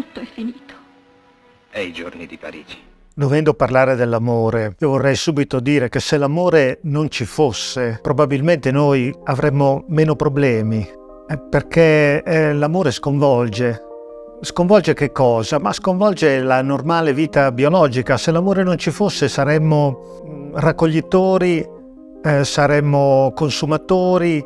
tutto è finito. E i giorni di Parigi. Dovendo parlare dell'amore, io vorrei subito dire che se l'amore non ci fosse, probabilmente noi avremmo meno problemi, eh, perché eh, l'amore sconvolge. Sconvolge che cosa? Ma sconvolge la normale vita biologica. Se l'amore non ci fosse saremmo mm, raccoglitori, eh, saremmo consumatori,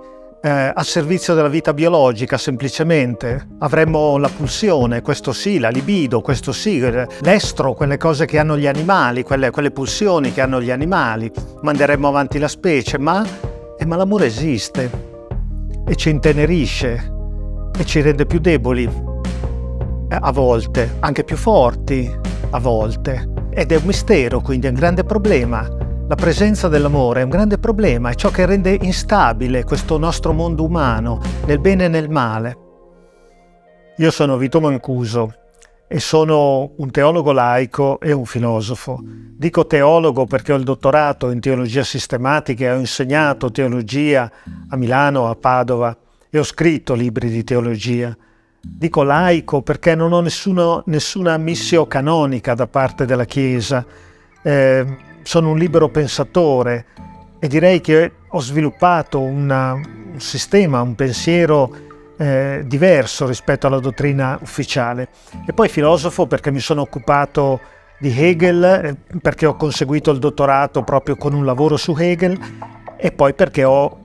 eh, a servizio della vita biologica semplicemente. Avremmo la pulsione, questo sì, la libido, questo sì, l'estro, quelle cose che hanno gli animali, quelle, quelle pulsioni che hanno gli animali. Manderemmo avanti la specie, ma, eh, ma l'amore esiste e ci intenerisce e ci rende più deboli, eh, a volte, anche più forti, a volte. Ed è un mistero, quindi è un grande problema la presenza dell'amore è un grande problema, è ciò che rende instabile questo nostro mondo umano, nel bene e nel male. Io sono Vito Mancuso e sono un teologo laico e un filosofo. Dico teologo perché ho il dottorato in teologia sistematica e ho insegnato teologia a Milano, a Padova e ho scritto libri di teologia. Dico laico perché non ho nessuno, nessuna missione canonica da parte della Chiesa. Eh, sono un libero pensatore e direi che ho sviluppato una, un sistema, un pensiero eh, diverso rispetto alla dottrina ufficiale. E poi filosofo perché mi sono occupato di Hegel, eh, perché ho conseguito il dottorato proprio con un lavoro su Hegel e poi perché ho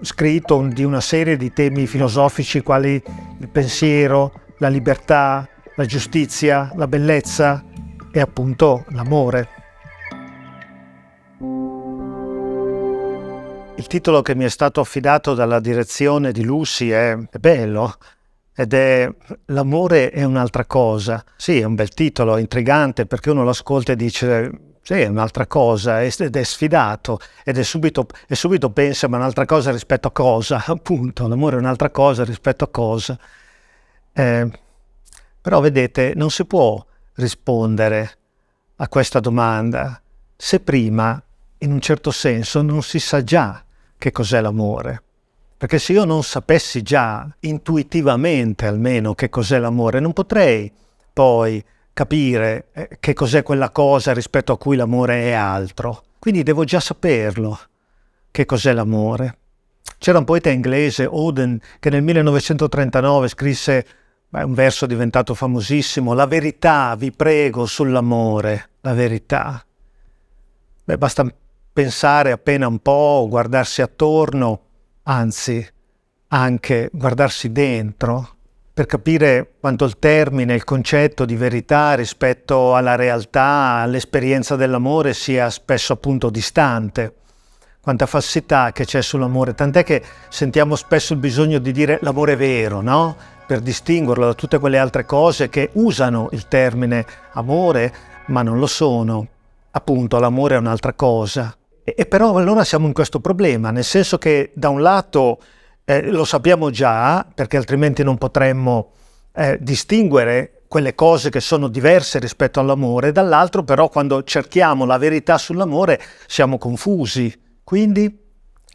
scritto un, di una serie di temi filosofici quali il pensiero, la libertà, la giustizia, la bellezza e appunto l'amore. Il titolo che mi è stato affidato dalla direzione di Lucy è, è bello ed è L'amore è un'altra cosa. Sì, è un bel titolo, è intrigante perché uno lo ascolta e dice sì, è un'altra cosa ed è sfidato ed è subito, è subito pensa ma un'altra cosa rispetto a cosa, appunto, l'amore è un'altra cosa rispetto a cosa. Eh, però vedete, non si può rispondere a questa domanda se prima, in un certo senso, non si sa già che cos'è l'amore. Perché se io non sapessi già intuitivamente almeno che cos'è l'amore, non potrei poi capire eh, che cos'è quella cosa rispetto a cui l'amore è altro. Quindi devo già saperlo che cos'è l'amore. C'era un poeta inglese, Oden, che nel 1939 scrisse beh, un verso diventato famosissimo, La verità vi prego sull'amore, la verità. Beh, basta pensare appena un po', guardarsi attorno, anzi anche guardarsi dentro per capire quanto il termine, il concetto di verità rispetto alla realtà, all'esperienza dell'amore sia spesso appunto distante. Quanta falsità che c'è sull'amore, tant'è che sentiamo spesso il bisogno di dire l'amore vero, no? Per distinguerlo da tutte quelle altre cose che usano il termine amore, ma non lo sono. Appunto, l'amore è un'altra cosa. E, però allora siamo in questo problema, nel senso che da un lato eh, lo sappiamo già, perché altrimenti non potremmo eh, distinguere quelle cose che sono diverse rispetto all'amore, dall'altro però quando cerchiamo la verità sull'amore siamo confusi. Quindi,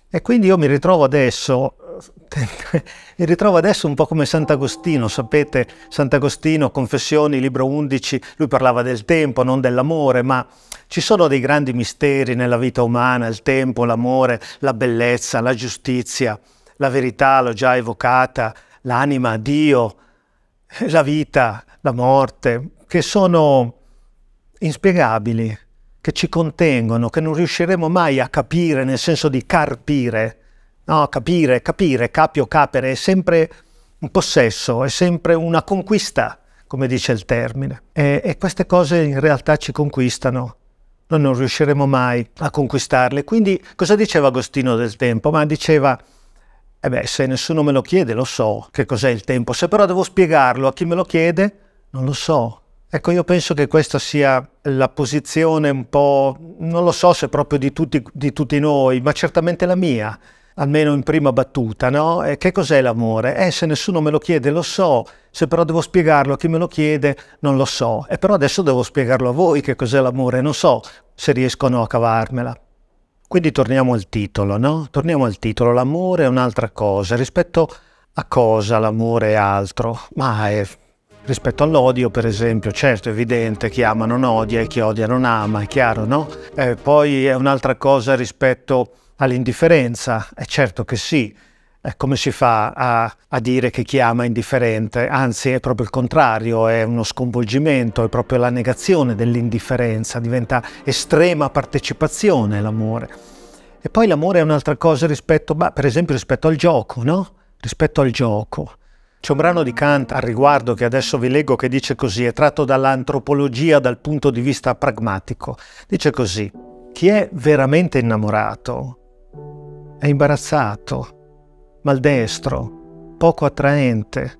e quindi io mi ritrovo adesso mi ritrovo adesso un po' come Sant'Agostino, sapete, Sant'Agostino, Confessioni, libro 11, lui parlava del tempo, non dell'amore, ma ci sono dei grandi misteri nella vita umana, il tempo, l'amore, la bellezza, la giustizia, la verità, l'ho già evocata, l'anima, Dio, la vita, la morte, che sono inspiegabili, che ci contengono, che non riusciremo mai a capire nel senso di carpire No, capire, capire, capio, capere, è sempre un possesso, è sempre una conquista, come dice il termine. E, e queste cose in realtà ci conquistano. Noi non riusciremo mai a conquistarle. Quindi cosa diceva Agostino del tempo? Ma diceva, eh beh, se nessuno me lo chiede lo so che cos'è il tempo, se però devo spiegarlo a chi me lo chiede, non lo so. Ecco, io penso che questa sia la posizione un po', non lo so se proprio di tutti, di tutti noi, ma certamente la mia almeno in prima battuta, no? Eh, che cos'è l'amore? Eh, se nessuno me lo chiede lo so, se però devo spiegarlo a chi me lo chiede non lo so. E però adesso devo spiegarlo a voi che cos'è l'amore, non so se riescono a cavarmela. Quindi torniamo al titolo, no? Torniamo al titolo, l'amore è un'altra cosa, rispetto a cosa l'amore è altro? Ma è... Rispetto all'odio, per esempio, certo è evidente chi ama non odia e chi odia non ama, è chiaro, no? Eh, poi è un'altra cosa rispetto all'indifferenza? È certo che sì. Eh, come si fa a, a, dire che chi ama è indifferente? Anzi, è proprio il contrario, è uno sconvolgimento, è proprio la negazione dell'indifferenza, diventa estrema partecipazione l'amore. E poi l'amore è un'altra cosa rispetto, bah, per esempio, rispetto al gioco, no? Rispetto al gioco. C'è un brano di Kant al riguardo che adesso vi leggo che dice così, è tratto dall'antropologia dal punto di vista pragmatico. Dice così, chi è veramente innamorato è imbarazzato, maldestro, poco attraente.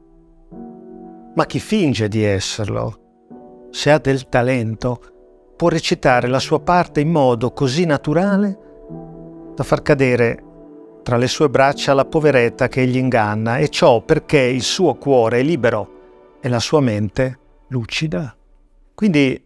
Ma chi finge di esserlo, se ha del talento, può recitare la sua parte in modo così naturale da far cadere tra le sue braccia la poveretta che gli inganna, e ciò perché il suo cuore è libero e la sua mente lucida. Quindi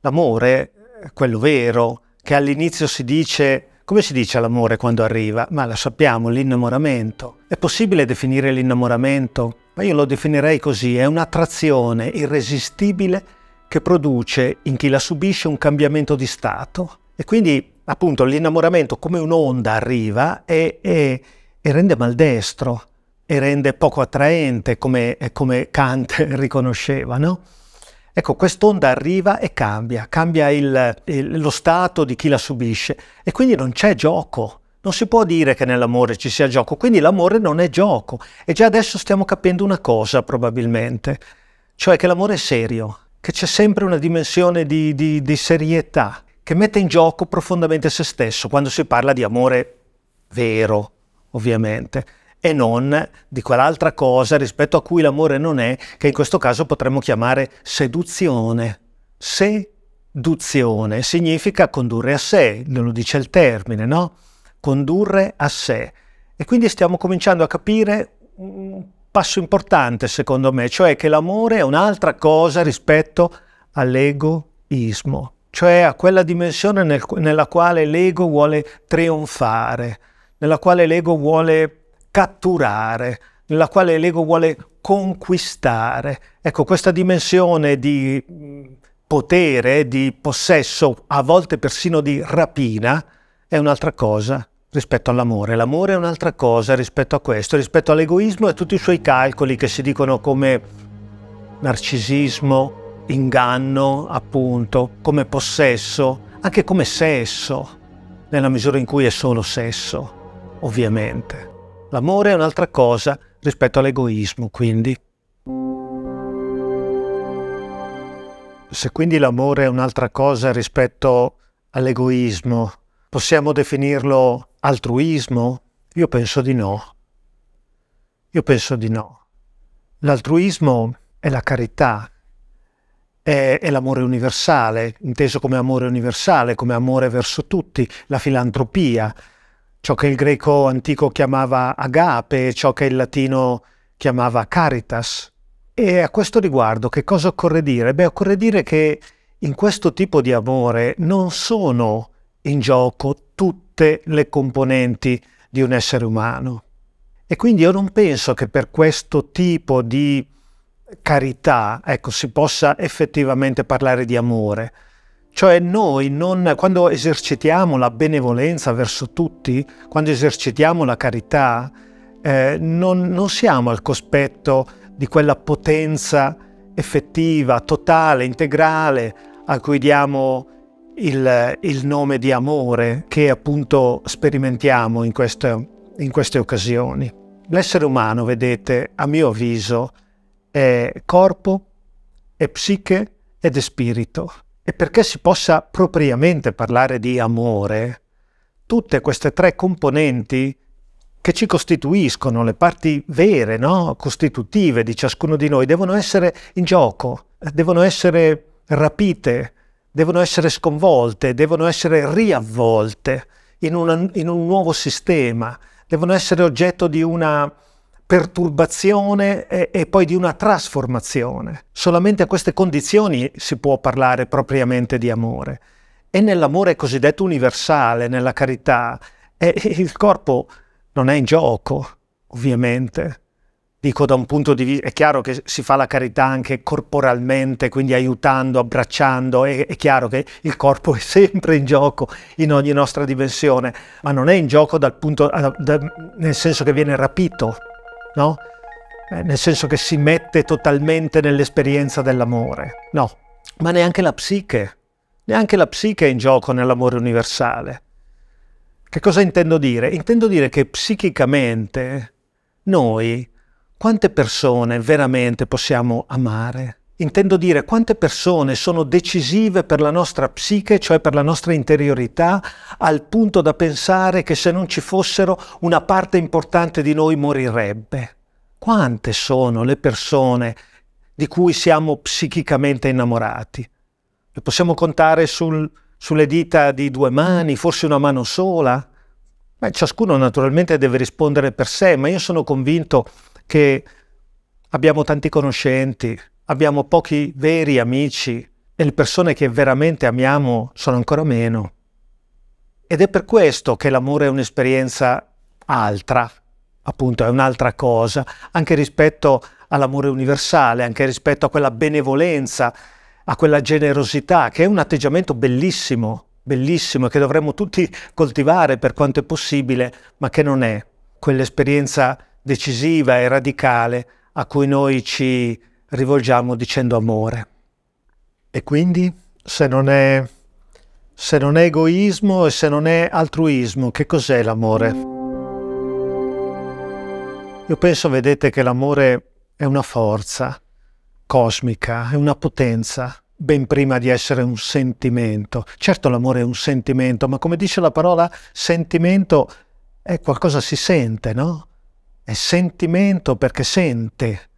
l'amore, quello vero, che all'inizio si dice come si dice all'amore quando arriva? Ma lo sappiamo, l'innamoramento. È possibile definire l'innamoramento? Ma io lo definirei così, è un'attrazione irresistibile che produce in chi la subisce un cambiamento di stato. E quindi appunto l'innamoramento come un'onda arriva e, e, e rende maldestro, e rende poco attraente come, come Kant riconosceva, no? Ecco, quest'onda arriva e cambia, cambia il, il, lo stato di chi la subisce e quindi non c'è gioco. Non si può dire che nell'amore ci sia gioco, quindi l'amore non è gioco. E già adesso stiamo capendo una cosa, probabilmente, cioè che l'amore è serio, che c'è sempre una dimensione di, di, di serietà che mette in gioco profondamente se stesso quando si parla di amore vero, ovviamente e non di quell'altra cosa rispetto a cui l'amore non è, che in questo caso potremmo chiamare seduzione. Seduzione significa condurre a sé, lo dice il termine, no? Condurre a sé. E quindi stiamo cominciando a capire un passo importante, secondo me, cioè che l'amore è un'altra cosa rispetto all'egoismo, cioè a quella dimensione nel, nella quale l'ego vuole trionfare, nella quale l'ego vuole catturare, nella quale l'ego vuole conquistare. Ecco, questa dimensione di mm, potere, di possesso, a volte persino di rapina, è un'altra cosa rispetto all'amore. L'amore è un'altra cosa rispetto a questo, rispetto all'egoismo e a tutti i suoi calcoli che si dicono come narcisismo, inganno, appunto, come possesso, anche come sesso, nella misura in cui è solo sesso, ovviamente. L'amore è un'altra cosa rispetto all'egoismo, quindi. Se quindi l'amore è un'altra cosa rispetto all'egoismo, possiamo definirlo altruismo? Io penso di no. Io penso di no. L'altruismo è la carità, è, è l'amore universale, inteso come amore universale, come amore verso tutti, la filantropia, ciò che il greco antico chiamava agape, ciò che il latino chiamava caritas. E a questo riguardo che cosa occorre dire? Beh, occorre dire che in questo tipo di amore non sono in gioco tutte le componenti di un essere umano. E quindi io non penso che per questo tipo di carità, ecco, si possa effettivamente parlare di amore. Cioè noi non, quando esercitiamo la benevolenza verso tutti, quando esercitiamo la carità, eh, non, non siamo al cospetto di quella potenza effettiva, totale, integrale, a cui diamo il, il, nome di amore che appunto sperimentiamo in queste, in queste occasioni. L'essere umano, vedete, a mio avviso, è corpo, è psiche ed è spirito. E perché si possa propriamente parlare di amore, tutte queste tre componenti che ci costituiscono, le parti vere, no? costitutive di ciascuno di noi, devono essere in gioco, devono essere rapite, devono essere sconvolte, devono essere riavvolte in, una, in un nuovo sistema, devono essere oggetto di una perturbazione e, e, poi di una trasformazione. Solamente a queste condizioni si può parlare propriamente di amore. E nell'amore cosiddetto universale, nella carità, è, il corpo non è in gioco, ovviamente. Dico da un punto di vista, è chiaro che si fa la carità anche corporalmente, quindi aiutando, abbracciando, è, è chiaro che il corpo è sempre in gioco in ogni nostra dimensione, ma non è in gioco punto, da, nel senso che viene rapito no? Eh, nel senso che si mette totalmente nell'esperienza dell'amore, no, ma neanche la psiche, neanche la psiche è in gioco nell'amore universale. Che cosa intendo dire? Intendo dire che psichicamente noi quante persone veramente possiamo amare? Intendo dire quante persone sono decisive per la nostra psiche, cioè per la nostra interiorità, al punto da pensare che se non ci fossero una parte importante di noi morirebbe. Quante sono le persone di cui siamo psichicamente innamorati? Le possiamo contare sul, sulle dita di due mani, forse una mano sola? Beh, ciascuno naturalmente deve rispondere per sé, ma io sono convinto che abbiamo tanti conoscenti, abbiamo pochi veri amici e le persone che veramente amiamo sono ancora meno. Ed è per questo che l'amore è un'esperienza altra, appunto è un'altra cosa, anche rispetto all'amore universale, anche rispetto a quella benevolenza, a quella generosità, che è un atteggiamento bellissimo, bellissimo, che dovremmo tutti coltivare per quanto è possibile, ma che non è quell'esperienza decisiva e radicale a cui noi ci rivolgiamo dicendo amore. E quindi se non è, se non è egoismo e se non è altruismo, che cos'è l'amore? Io penso, vedete, che l'amore è una forza cosmica, è una potenza, ben prima di essere un sentimento. Certo l'amore è un sentimento, ma come dice la parola sentimento è qualcosa si sente, no? È sentimento perché sente,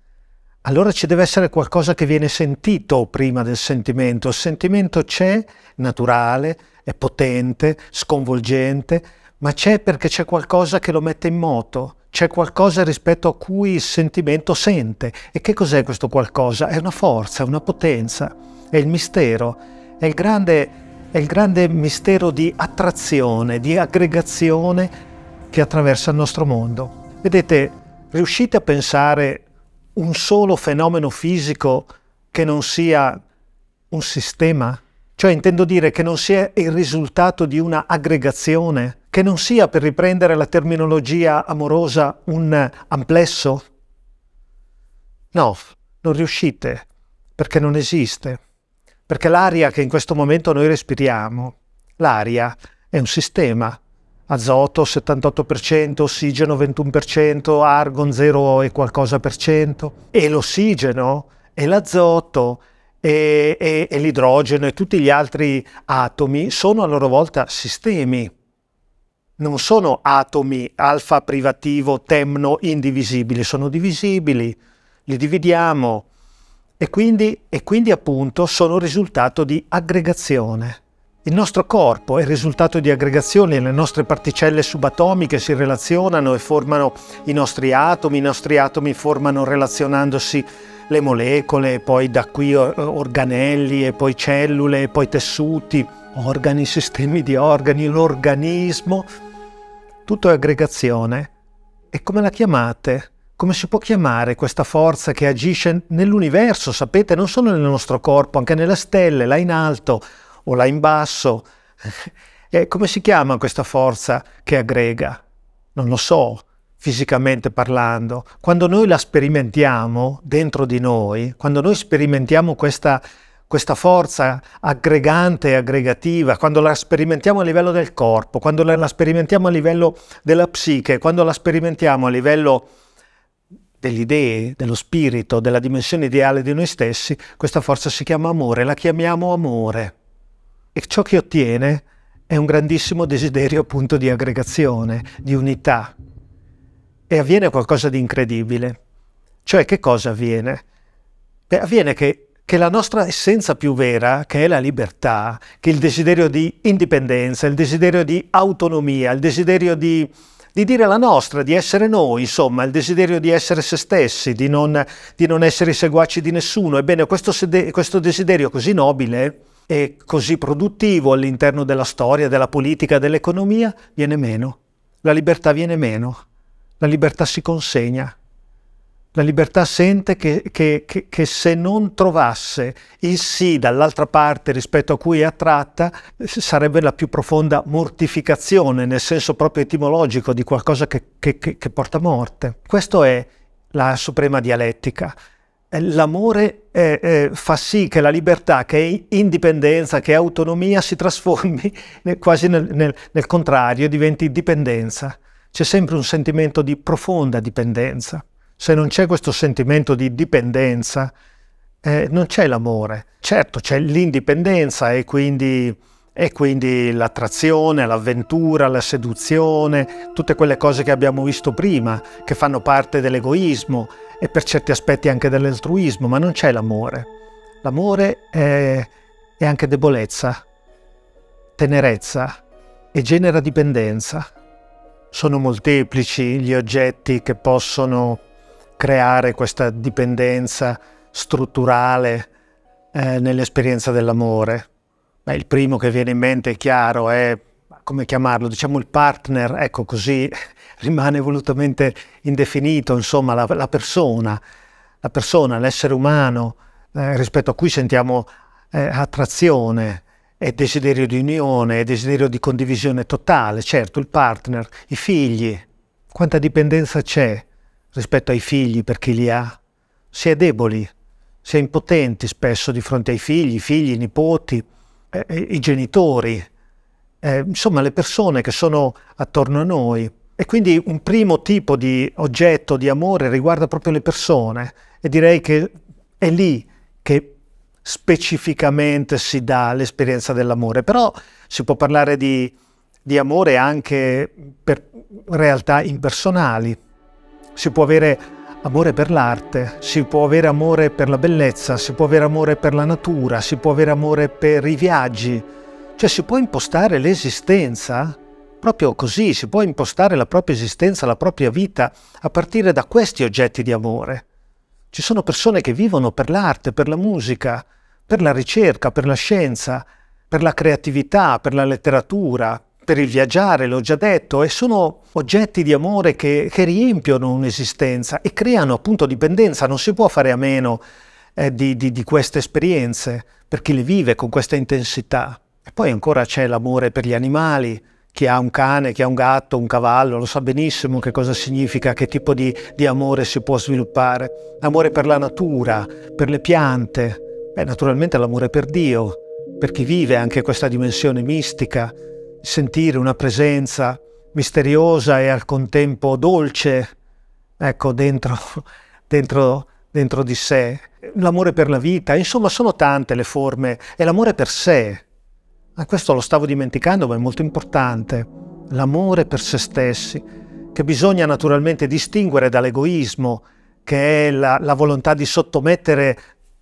allora ci deve essere qualcosa che viene sentito prima del sentimento. Il sentimento c'è, naturale, è potente, sconvolgente, ma c'è perché c'è qualcosa che lo mette in moto, c'è qualcosa rispetto a cui il sentimento sente. E che cos'è questo qualcosa? È una forza, è una potenza, è il mistero, è il grande, è il grande mistero di attrazione, di aggregazione che attraversa il nostro mondo. Vedete, riuscite a pensare un solo fenomeno fisico che non sia un sistema? Cioè intendo dire che non sia il risultato di una aggregazione, che non sia, per riprendere la terminologia amorosa, un amplesso? No, non riuscite, perché non esiste. Perché l'aria che in questo momento noi respiriamo, l'aria è un sistema, azoto 78%, ossigeno 21%, argon 0 e qualcosa per cento, e l'ossigeno e l'azoto e, e, e l'idrogeno e tutti gli altri atomi sono a loro volta sistemi. Non sono atomi alfa privativo, temno, indivisibili, sono divisibili, li dividiamo e quindi, e quindi appunto sono risultato di aggregazione. Il nostro corpo è il risultato di aggregazioni, le nostre particelle subatomiche si relazionano e formano i nostri atomi, i nostri atomi formano relazionandosi le molecole, poi da qui organelli e poi cellule e poi tessuti, organi, sistemi di organi, l'organismo. Tutto è aggregazione. E come la chiamate? come si può chiamare questa forza che agisce nell'universo, sapete, non solo nel nostro corpo, anche nelle stelle, là in alto, o là in basso. E come si chiama questa forza che aggrega? Non lo so, fisicamente parlando. Quando noi la sperimentiamo dentro di noi, quando noi sperimentiamo questa, questa forza aggregante e aggregativa, quando la sperimentiamo a livello del corpo, quando la sperimentiamo a livello della psiche, quando la sperimentiamo a livello delle idee, dello spirito, della dimensione ideale di noi stessi, questa forza si chiama amore, la chiamiamo amore e ciò che ottiene è un grandissimo desiderio appunto di aggregazione, di unità. E avviene qualcosa di incredibile. Cioè che cosa avviene? Beh, avviene che, che la nostra essenza più vera, che è la libertà, che il desiderio di indipendenza, il desiderio di autonomia, il desiderio di, di dire la nostra, di essere noi, insomma, il desiderio di essere se stessi, di non, di non essere seguaci di nessuno. Ebbene, questo, questo desiderio così nobile e così produttivo all'interno della storia, della politica, dell'economia, viene meno. La libertà viene meno, la libertà si consegna. La libertà sente che, che, che, che se non trovasse il sì dall'altra parte rispetto a cui è attratta, sarebbe la più profonda mortificazione, nel senso proprio etimologico, di qualcosa che porta morte. Questa è la suprema dialettica. Eh, l'amore eh, eh, fa sì che la libertà, che indipendenza, che autonomia si trasformi nel, quasi nel, nel, nel contrario, diventi dipendenza. C'è sempre un sentimento di profonda dipendenza. Se non c'è questo sentimento di dipendenza, eh, non c'è l'amore. Certo, c'è l'indipendenza e quindi, e quindi l'attrazione, l'avventura, la seduzione, tutte quelle cose che abbiamo visto prima, che fanno parte dell'egoismo e per certi aspetti anche dell'altruismo, ma non c'è l'amore. L'amore è, è anche debolezza, tenerezza e genera dipendenza. Sono molteplici gli oggetti che possono creare questa dipendenza strutturale eh, nell'esperienza dell'amore. il primo che viene in mente è chiaro è come chiamarlo, diciamo il partner, ecco così rimane volutamente indefinito, insomma la, la persona, la persona, l'essere umano eh, rispetto a cui sentiamo eh, attrazione e desiderio di unione, e desiderio di condivisione totale, certo il partner, i figli, quanta dipendenza c'è rispetto ai figli per chi li ha? Si è deboli, si è impotenti spesso di fronte ai figli, figli, nipoti, eh, i genitori eh, insomma, le persone che sono attorno a noi. E quindi un primo tipo di oggetto di amore riguarda proprio le persone e direi che è lì che specificamente si dà l'esperienza dell'amore, però si può parlare di, di amore anche per realtà impersonali, si può avere amore per l'arte, si può avere amore per la bellezza, si può avere amore per la natura, si può avere amore per i viaggi, cioè si può impostare l'esistenza proprio così, si può impostare la propria esistenza, la propria vita a partire da questi oggetti di amore. Ci sono persone che vivono per l'arte, per la musica, per la ricerca, per la scienza, per la creatività, per la letteratura, per il viaggiare, l'ho già detto, e sono oggetti di amore che, che riempiono un'esistenza e creano appunto dipendenza, non si può fare a meno eh, di, di, di queste esperienze per chi le vive con questa intensità. E poi ancora c'è l'amore per gli animali, chi ha un cane, chi ha un gatto, un cavallo, lo sa benissimo che cosa significa, che tipo di, di amore si può sviluppare. L'amore per la natura, per le piante, beh naturalmente l'amore per Dio, per chi vive anche questa dimensione mistica, sentire una presenza misteriosa e al contempo dolce, ecco, dentro, dentro, dentro di sé. L'amore per la vita, insomma sono tante le forme, e l'amore per sé, ma ah, questo lo stavo dimenticando, ma è molto importante. L'amore per se stessi, che bisogna naturalmente distinguere dall'egoismo, che è la, la volontà di sottomettere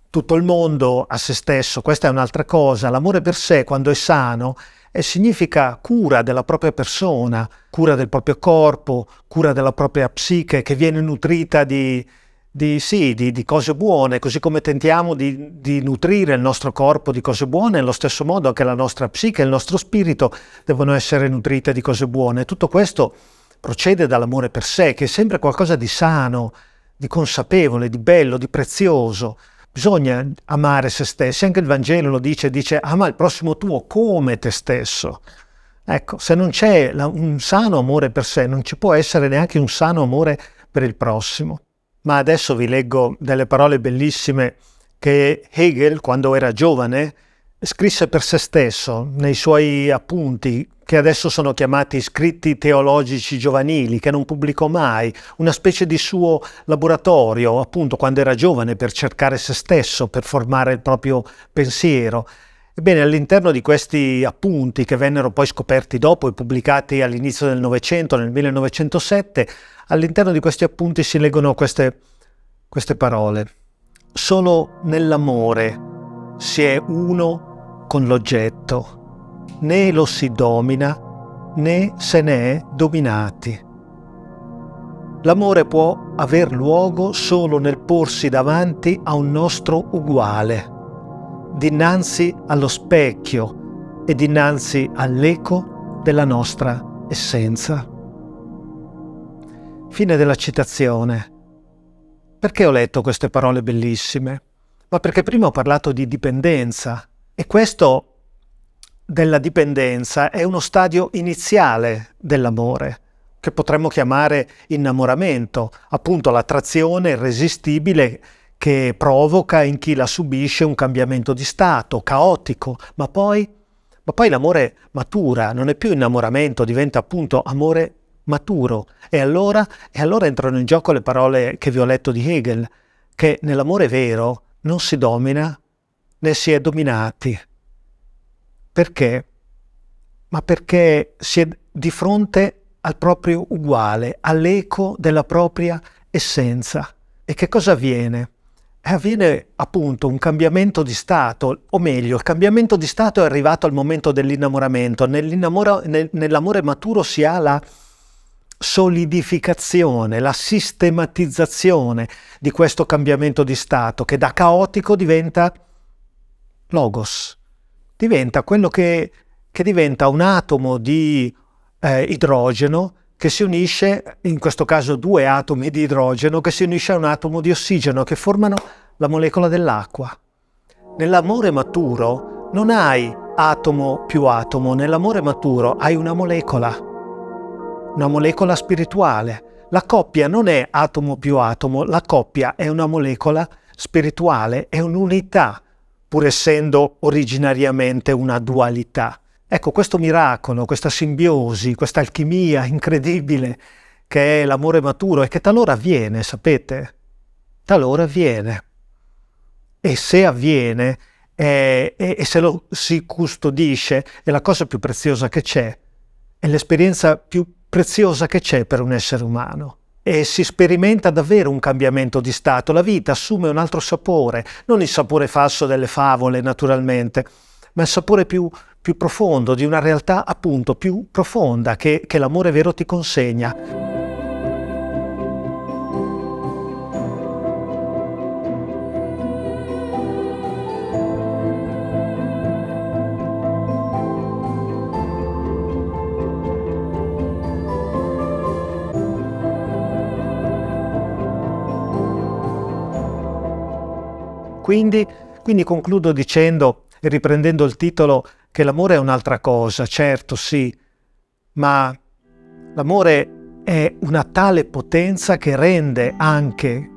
tutto il mondo a se stesso, questa è un'altra cosa. L'amore per sé, quando è sano, è, significa cura della propria persona, cura del proprio corpo, cura della propria psiche che viene nutrita di, di, sì, di, di, cose buone, così come tentiamo di, di, nutrire il nostro corpo di cose buone, allo stesso modo anche la nostra psiche, il nostro spirito devono essere nutrite di cose buone. Tutto questo procede dall'amore per sé, che è sempre qualcosa di sano, di consapevole, di bello, di prezioso. Bisogna amare se stessi, anche il Vangelo lo dice, dice ama il prossimo tuo come te stesso. Ecco, se non c'è un sano amore per sé, non ci può essere neanche un sano amore per il prossimo. Ma adesso vi leggo delle parole bellissime che Hegel, quando era giovane, scrisse per se stesso nei suoi appunti, che adesso sono chiamati scritti teologici giovanili, che non pubblicò mai, una specie di suo laboratorio, appunto, quando era giovane, per cercare se stesso, per formare il proprio pensiero. Ebbene, all'interno di questi appunti, che vennero poi scoperti dopo e pubblicati all'inizio del Novecento, nel 1907, all'interno di questi appunti si leggono queste, queste parole. Solo nell'amore si è uno con l'oggetto, né lo si domina né se ne è dominati. L'amore può aver luogo solo nel porsi davanti a un nostro uguale dinanzi allo specchio e dinanzi all'eco della nostra essenza. Fine della citazione. Perché ho letto queste parole bellissime? Ma perché prima ho parlato di dipendenza e questo della dipendenza è uno stadio iniziale dell'amore, che potremmo chiamare innamoramento, appunto l'attrazione irresistibile che provoca in chi la subisce un cambiamento di stato, caotico, ma poi, ma poi l'amore matura, non è più innamoramento, diventa appunto amore maturo. E allora, e allora entrano in gioco le parole che vi ho letto di Hegel, che nell'amore vero non si domina né si è dominati. Perché? Ma perché si è di fronte al proprio uguale, all'eco della propria essenza. E che cosa avviene? Eh, avviene appunto un cambiamento di stato, o meglio, il cambiamento di stato è arrivato al momento dell'innamoramento, nell'amore maturo si ha la solidificazione, la sistematizzazione di questo cambiamento di stato che da caotico diventa logos, diventa quello che, che diventa un atomo di eh, idrogeno che si unisce, in questo caso due atomi di idrogeno, che si unisce a un atomo di ossigeno, che formano la molecola dell'acqua. Nell'amore maturo non hai atomo più atomo, nell'amore maturo hai una molecola, una molecola spirituale. La coppia non è atomo più atomo, la coppia è una molecola spirituale, è un'unità, pur essendo originariamente una dualità. Ecco, questo miracolo, questa simbiosi, questa alchimia incredibile che è l'amore maturo e che talora avviene, sapete? Talora avviene. E se avviene e se lo si custodisce, è la cosa più preziosa che c'è, è l'esperienza più preziosa che c'è per un essere umano e si sperimenta davvero un cambiamento di stato, la vita assume un altro sapore, non il sapore falso delle favole naturalmente, ma il sapore più più profondo, di una realtà appunto più profonda che, che l'amore vero ti consegna. Quindi, quindi, concludo dicendo e riprendendo il titolo che l'amore è un'altra cosa, certo sì, ma l'amore è una tale potenza che rende anche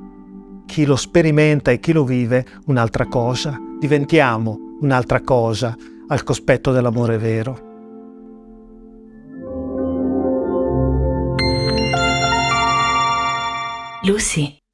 chi lo sperimenta e chi lo vive un'altra cosa. Diventiamo un'altra cosa al cospetto dell'amore vero. Lucy